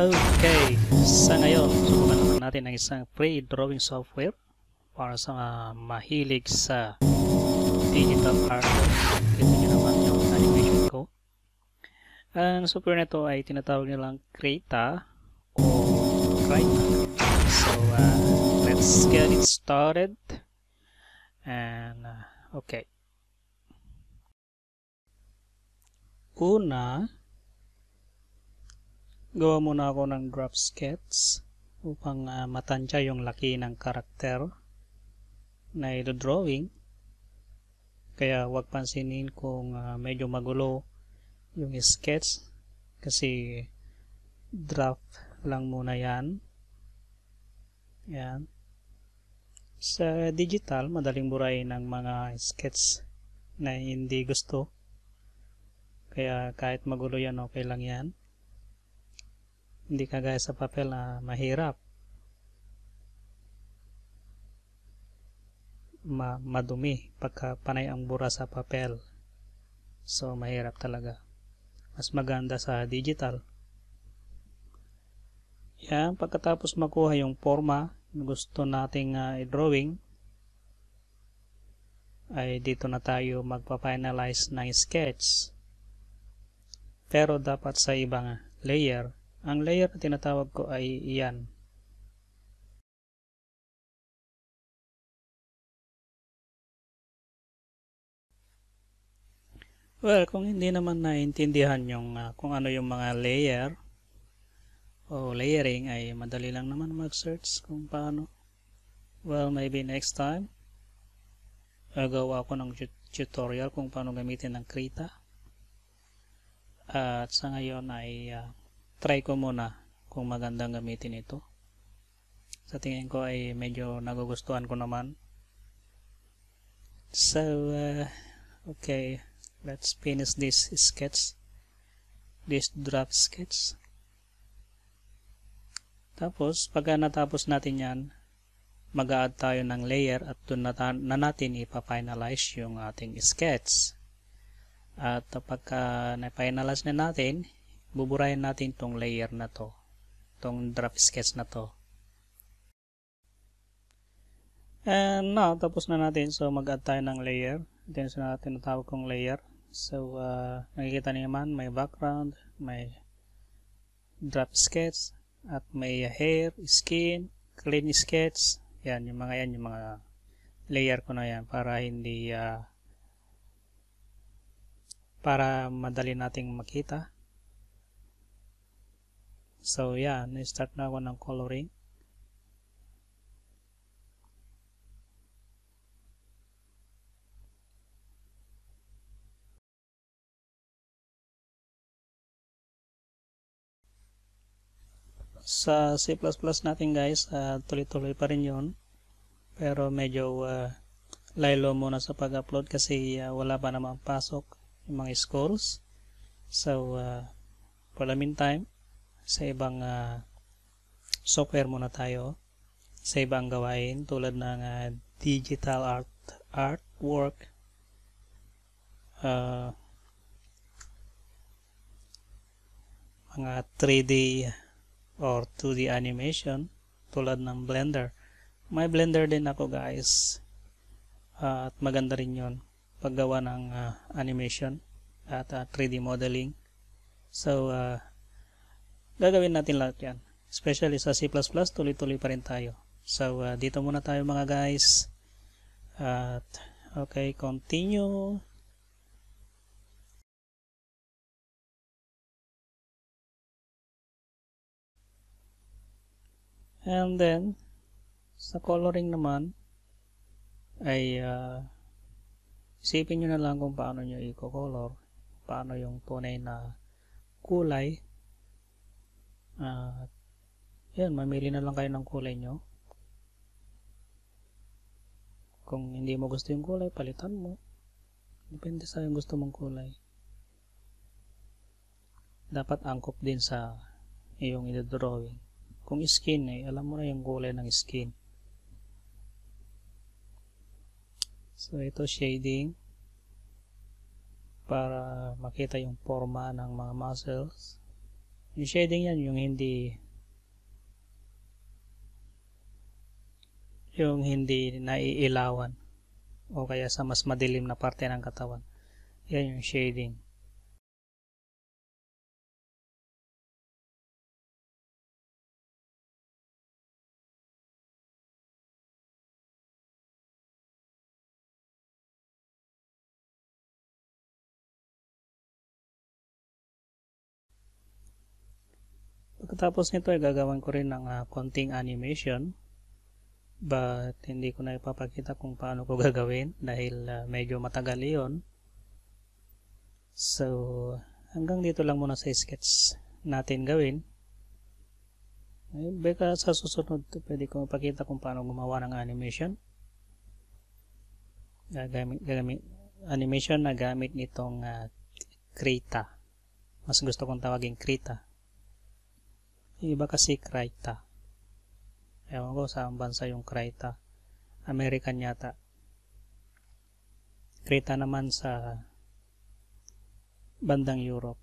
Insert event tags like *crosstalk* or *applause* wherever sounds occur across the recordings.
Okay, sa ngayon, subukan naman natin ang isang free drawing software para sa uh, mahilig sa digital art. Ito nyo naman yung animation ko. Ang software na ito ay tinatawag nilang Krita o Krita. So, uh, let's get it started. And, uh, okay. Una, gawa muna ako ng drop sketch upang uh, matansya yung laki ng karakter na ilo-drawing kaya wag pansinin kung uh, medyo magulo yung sketch kasi draft lang muna yan yan sa digital madaling burahin ng mga sketch na hindi gusto kaya kahit magulo yan okay lang yan hindi kagaya sa papel na mahirap. Ma madumi pagka panay ang bura sa papel. So mahirap talaga. Mas maganda sa digital. Yan, pagkatapos makuha yung forma gusto nating uh, i-drawing, ay dito na tayo magpa-finalize ng sketch. Pero dapat sa ibang layer ang layer na tinatawag ko ay iyan. Well, kung hindi naman naintindihan yung uh, kung ano yung mga layer o layering ay madali lang naman mag-search kung paano. Well, maybe next time gagawa ako ng tutorial kung paano gamitin ng Krita. Uh, at sa ngayon ay uh, try ko muna kung magandang gamitin ito sa tingin ko ay medyo nagugustuhan ko naman so uh, okay let's finish this sketch this draft sketch tapos pag natapos natin yan mag-add tayo ng layer at doon na, na natin ipa-finalize yung ating sketch at pagka na-finalize na natin buburahin natin tong layer na to tong draft sketch na to and na tapos na natin so mag add tayo ng layer then so natin natawag kong layer so uh, nakikita niyo naman may background may draft sketch at may hair, skin, clean sketch yan yung mga yan yung mga layer ko na yan para hindi uh, para madali nating makita So, yeah, yan. Start na ako ng coloring. Sa C++ natin guys, ah, tuloy-tuloy uh, pa rin yon Pero medyo uh, lilo muna sa pag-upload kasi uh, wala pa namang pasok yung mga scores. So, uh, for the meantime, sa ibang uh, software muna tayo sa ibang gawain tulad ng uh, digital art artwork uh, mga 3D or 2D animation tulad ng Blender may Blender din ako guys uh, at maganda rin yon paggawa ng uh, animation at uh, 3D modeling so uh, Gagawin natin lahat yan. Especially sa C++, tuloy-tuloy pa rin tayo. So, uh, dito muna tayo mga guys. At, okay, continue. And then, sa coloring naman, ay uh, isipin nyo na lang kung paano nyo i-color, paano yung tunay na kulay at yan, mamili na lang kayo ng kulay nyo kung hindi mo gusto yung kulay, palitan mo depende sa yung gusto mong kulay dapat angkop din sa iyong idodrawing kung skin eh, alam mo na yung kulay ng skin so ito shading para makita yung forma ng mga muscles yung shading yan, yung hindi yung hindi naiilawan o kaya sa mas madilim na parte ng katawan. Yan yung shading. Pagkatapos nito ay gagawin ko rin ng uh, konting animation but hindi ko na ipapakita kung paano ko *laughs* gagawin dahil uh, medyo matagal yon So hanggang dito lang muna sa sketch natin gawin. Ay, eh, baka sa susunod pwede ko mapakita kung paano gumawa ng animation. Gagamit, gagamit, animation na gamit nitong uh, Krita. Mas gusto kong tawagin Krita. Yung iba kasi Krita. Ewan ko saan bansa yung Krita. American yata. Krita naman sa bandang Europe.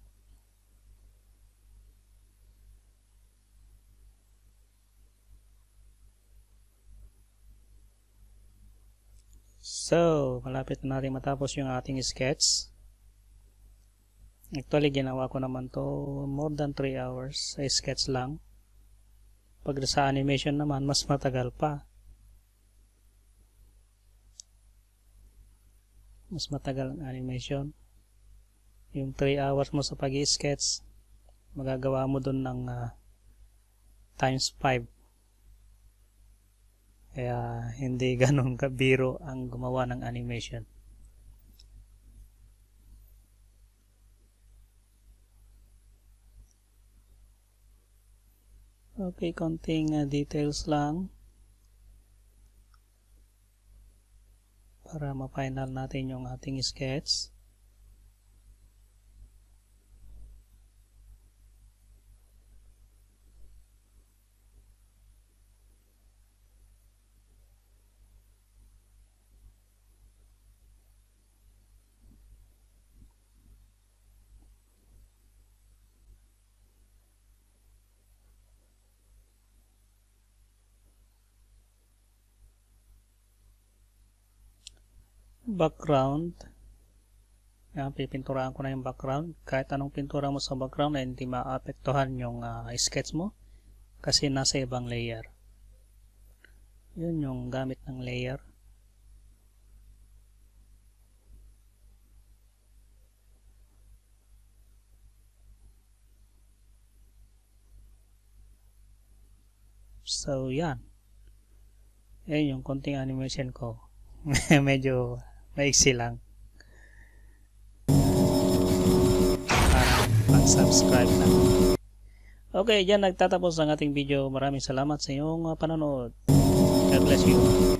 So, malapit na natin matapos yung ating sketch. Actually, ginawa ko naman to more than 3 hours. sa sketch lang. Pag sa animation naman, mas matagal pa. Mas matagal ang animation. Yung 3 hours mo sa pag sketch magagawa mo dun ng uh, times 5. Kaya, hindi *laughs* ganun kabiro ang gumawa ng animation. Okay, konting uh, details lang para ma-final natin yung ating sketch. background yan, pipinturahan ko na yung background kahit anong pintura mo sa background ay eh, hindi maapektuhan yung uh, sketch mo kasi nasa ibang layer yun yung gamit ng layer so yan yan yung konting animation ko *laughs* medyo maiksi lang para subscribe na okay, yan nagtatapos ang ating video maraming salamat sa iyong ah, panonood God bless you